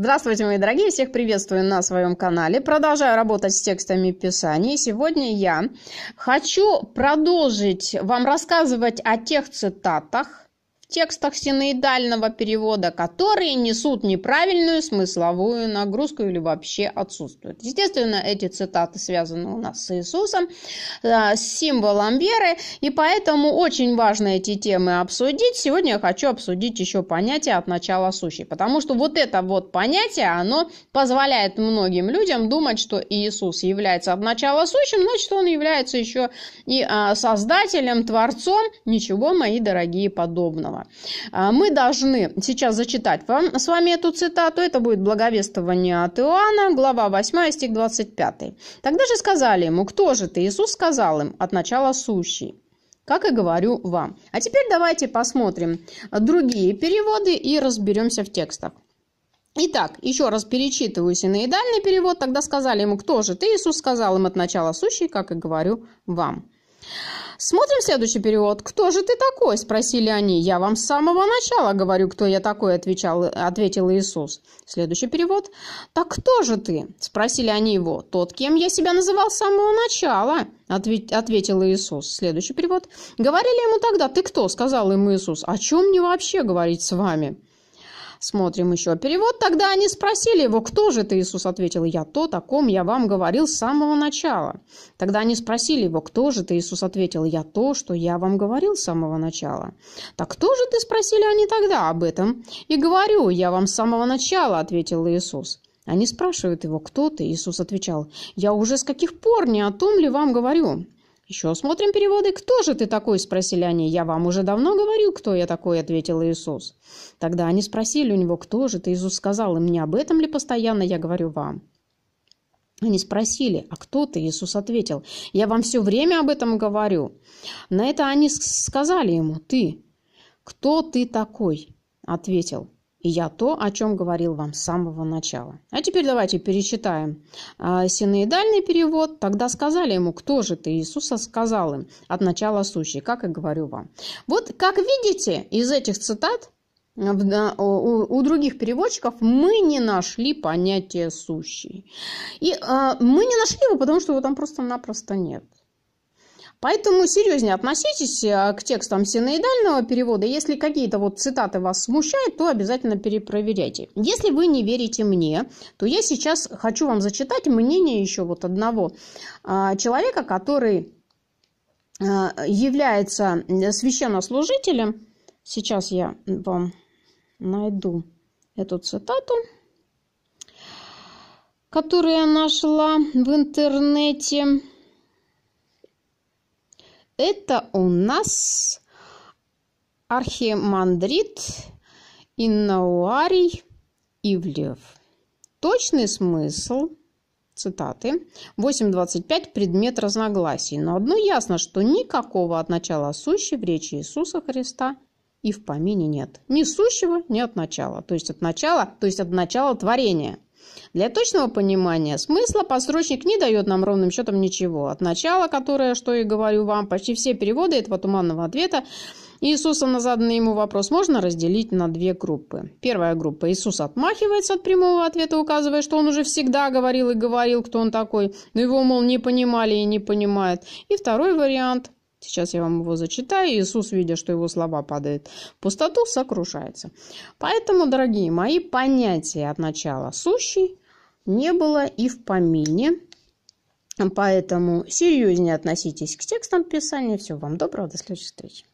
Здравствуйте, мои дорогие! Всех приветствую на своем канале. Продолжаю работать с текстами Писания. Сегодня я хочу продолжить вам рассказывать о тех цитатах, текстах синоидального перевода, которые несут неправильную смысловую нагрузку или вообще отсутствуют. Естественно, эти цитаты связаны у нас с Иисусом, э, с символом веры, и поэтому очень важно эти темы обсудить. Сегодня я хочу обсудить еще понятие от начала сущей, потому что вот это вот понятие, оно позволяет многим людям думать, что Иисус является от начала сущим, значит, он является еще и э, создателем, творцом, ничего, мои дорогие, подобного. Романова. А, мы должны сейчас зачитать вам с вами эту цитату. Это будет благовествование от Иоанна, глава 8, стих 25. «Тогда же сказали ему, кто же ты?» Иисус сказал им, от начала сущий как и говорю вам. А теперь давайте посмотрим другие переводы и разберемся в текстах. Итак, еще раз перечитываю синоидальный перевод. Тогда сказали ему, кто же ты? Иисус сказал им от начала сущий, как и говорю вам. «Смотрим следующий перевод. Кто же ты такой?» – спросили они. «Я вам с самого начала говорю, кто я такой», – отвечал, ответил Иисус. Следующий перевод. «Так кто же ты?» – спросили они его. «Тот, кем я себя называл с самого начала», – ответил Иисус. Следующий перевод. «Говорили ему тогда, ты кто?» – сказал ему Иисус. «О чем мне вообще говорить с вами?» Смотрим еще перевод. Тогда они спросили его, кто же ты, Иисус ответил, я тот, о ком я вам говорил с самого начала. Тогда они спросили его, кто же ты, Иисус ответил, я то, что я вам говорил с самого начала. Так кто же ты, спросили они тогда об этом? И говорю, я вам с самого начала, ответил Иисус. Они спрашивают его, кто ты? Иисус отвечал, я уже с каких пор не о том ли вам говорю? «Еще осмотрим переводы. Кто же ты такой?» – спросили они. «Я вам уже давно говорил, кто я такой», – ответил Иисус. Тогда они спросили у него, кто же ты. Иисус сказал им, не об этом ли постоянно я говорю вам. Они спросили, а кто ты? Иисус ответил, я вам все время об этом говорю. На это они сказали ему, ты, кто ты такой? Ответил, и я то, о чем говорил вам с самого начала. А теперь давайте перечитаем а, синоидальный перевод. Тогда сказали ему, кто же ты? Иисуса сказал им от начала сущий, как и говорю вам. Вот как видите из этих цитат, у других переводчиков мы не нашли понятия сущий. И а, мы не нашли его, потому что его там просто-напросто нет. Поэтому серьезнее относитесь э, к текстам синоидального перевода. Если какие-то вот цитаты вас смущают, то обязательно перепроверяйте. Если вы не верите мне, то я сейчас хочу вам зачитать мнение еще вот одного а, человека, который а, является священнослужителем. Сейчас я вам найду эту цитату которую я нашла в интернете. Это у нас архимандрит Иннауарий Ивлев. Точный смысл цитаты, 8.25 предмет разногласий. Но одно ясно, что никакого от начала сущего в речи Иисуса Христа и в помине нет. Ни сущего, ни от начала. То есть от начала, то есть от начала творения – для точного понимания смысла посрочник не дает нам ровным счетом ничего. От начала, которое, что и говорю вам, почти все переводы этого туманного ответа Иисуса на заданный ему вопрос можно разделить на две группы. Первая группа. Иисус отмахивается от прямого ответа, указывая, что он уже всегда говорил и говорил, кто он такой, но его, мол, не понимали и не понимают. И второй вариант – Сейчас я вам его зачитаю. Иисус, видя, что его слова падают в пустоту, сокрушается. Поэтому, дорогие мои, понятия от начала сущий не было и в помине. Поэтому серьезнее относитесь к текстам Писания. Всего вам доброго, до следующей встречи.